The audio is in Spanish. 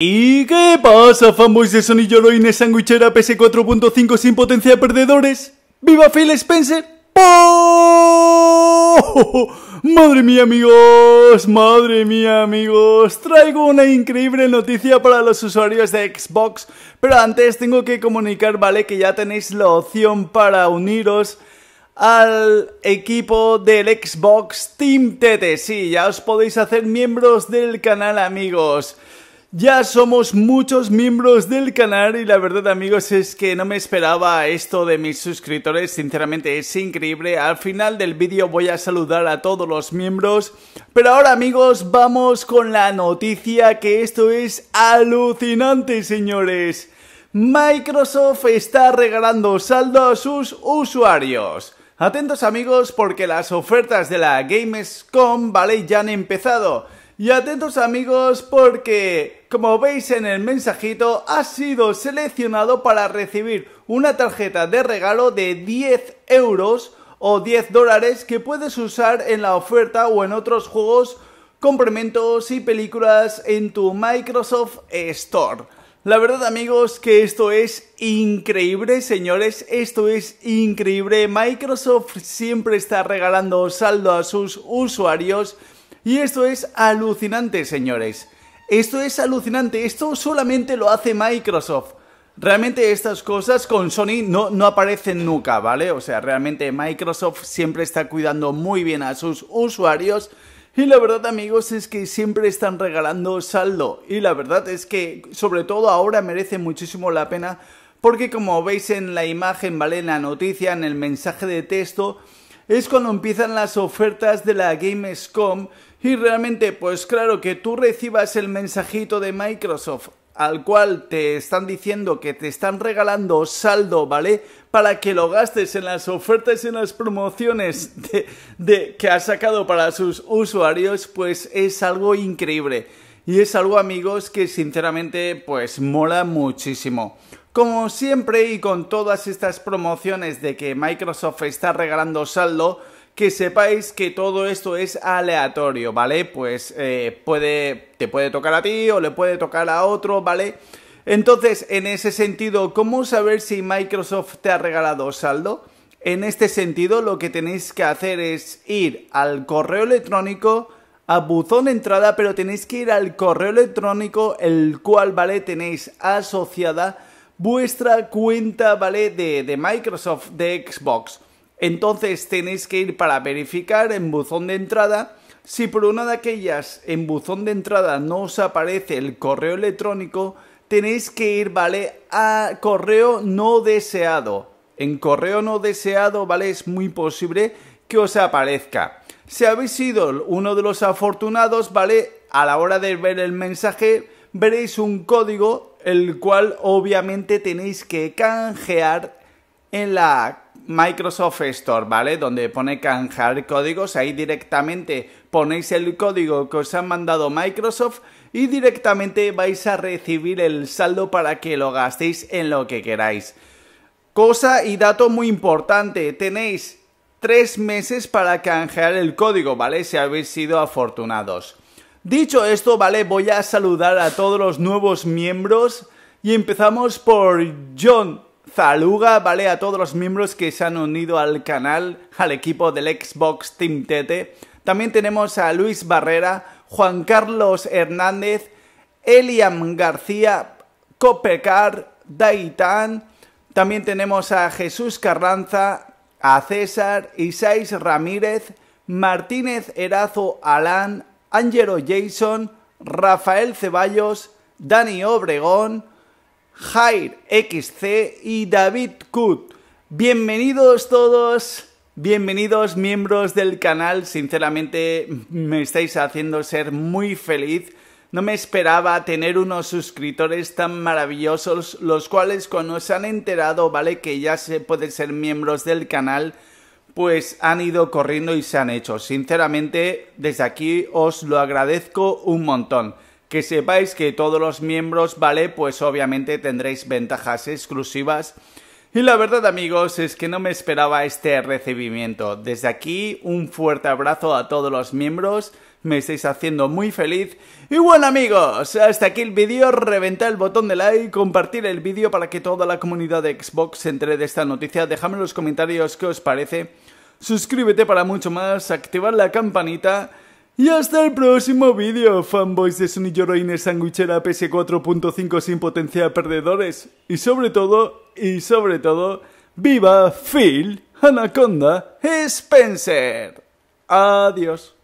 ¿Y qué pasa, fanboys de Sony Yoroine sandwichera ¿Sandwichera? 4.5 sin potencia de perdedores? ¡Viva Phil Spencer! ¡Oh! Madre mía amigos, madre mía amigos, traigo una increíble noticia para los usuarios de Xbox, pero antes tengo que comunicar, ¿vale? Que ya tenéis la opción para uniros al equipo del Xbox Team TT, sí, ya os podéis hacer miembros del canal amigos. Ya somos muchos miembros del canal y la verdad amigos es que no me esperaba esto de mis suscriptores, sinceramente es increíble. Al final del vídeo voy a saludar a todos los miembros, pero ahora amigos vamos con la noticia que esto es alucinante señores. Microsoft está regalando saldo a sus usuarios. Atentos amigos porque las ofertas de la Gamescom, ¿vale? Ya han empezado. Y atentos amigos porque, como veis en el mensajito, ha sido seleccionado para recibir una tarjeta de regalo de 10 euros o 10 dólares que puedes usar en la oferta o en otros juegos, complementos y películas en tu Microsoft Store. La verdad amigos que esto es increíble señores, esto es increíble. Microsoft siempre está regalando saldo a sus usuarios y esto es alucinante, señores. Esto es alucinante, esto solamente lo hace Microsoft. Realmente estas cosas con Sony no, no aparecen nunca, ¿vale? O sea, realmente Microsoft siempre está cuidando muy bien a sus usuarios. Y la verdad amigos es que siempre están regalando saldo. Y la verdad es que sobre todo ahora merece muchísimo la pena porque como veis en la imagen, ¿vale? En la noticia, en el mensaje de texto, es cuando empiezan las ofertas de la Gamescom y realmente pues claro que tú recibas el mensajito de Microsoft al cual te están diciendo que te están regalando saldo, ¿vale? Para que lo gastes en las ofertas y en las promociones que ha sacado para sus usuarios, pues es algo increíble. Y es algo amigos que sinceramente pues mola muchísimo. Como siempre y con todas estas promociones de que Microsoft está regalando saldo, que sepáis que todo esto es aleatorio, ¿vale? Pues eh, puede, te puede tocar a ti o le puede tocar a otro, ¿vale? Entonces, en ese sentido, ¿cómo saber si Microsoft te ha regalado saldo? En este sentido, lo que tenéis que hacer es ir al correo electrónico a buzón de entrada, pero tenéis que ir al correo electrónico, el cual, ¿vale? Tenéis asociada vuestra cuenta, ¿vale? De, de Microsoft, de Xbox. Entonces tenéis que ir para verificar en buzón de entrada. Si por una de aquellas en buzón de entrada no os aparece el correo electrónico, tenéis que ir, ¿vale? A correo no deseado. En correo no deseado, ¿vale? Es muy posible que os aparezca. Si habéis sido uno de los afortunados, ¿vale? A la hora de ver el mensaje, veréis un código, el cual obviamente tenéis que canjear en la Microsoft Store, ¿vale? Donde pone canjear códigos, ahí directamente ponéis el código que os ha mandado Microsoft y directamente vais a recibir el saldo para que lo gastéis en lo que queráis. Cosa y dato muy importante, tenéis tres meses para canjear el código, ¿vale? Si habéis sido afortunados. Dicho esto, ¿vale? Voy a saludar a todos los nuevos miembros y empezamos por John Zaluga, ¿vale? A todos los miembros que se han unido al canal, al equipo del Xbox Team Tete. También tenemos a Luis Barrera, Juan Carlos Hernández, Eliam García, Copecar, Daitan. También tenemos a Jesús Carranza, a César, Isais Ramírez, Martínez Erazo Alán, Angelo Jason, Rafael Ceballos, Dani Obregón, Jair XC y David Kut. Bienvenidos todos, bienvenidos miembros del canal, sinceramente me estáis haciendo ser muy feliz no me esperaba tener unos suscriptores tan maravillosos, los cuales cuando se han enterado, ¿vale? Que ya se pueden ser miembros del canal, pues han ido corriendo y se han hecho. Sinceramente, desde aquí os lo agradezco un montón. Que sepáis que todos los miembros, ¿vale? Pues obviamente tendréis ventajas exclusivas. Y la verdad amigos es que no me esperaba este recibimiento. Desde aquí un fuerte abrazo a todos los miembros me estáis haciendo muy feliz. Y bueno amigos, hasta aquí el vídeo, reventad el botón de like, compartir el vídeo para que toda la comunidad de Xbox se de esta noticia, dejadme en los comentarios qué os parece, suscríbete para mucho más, activar la campanita... Y hasta el próximo vídeo, fanboys de Sony Yoroine Sanguichera PS4.5 sin potencia perdedores. Y sobre todo, y sobre todo, ¡viva Phil, Anaconda, Spencer! Adiós.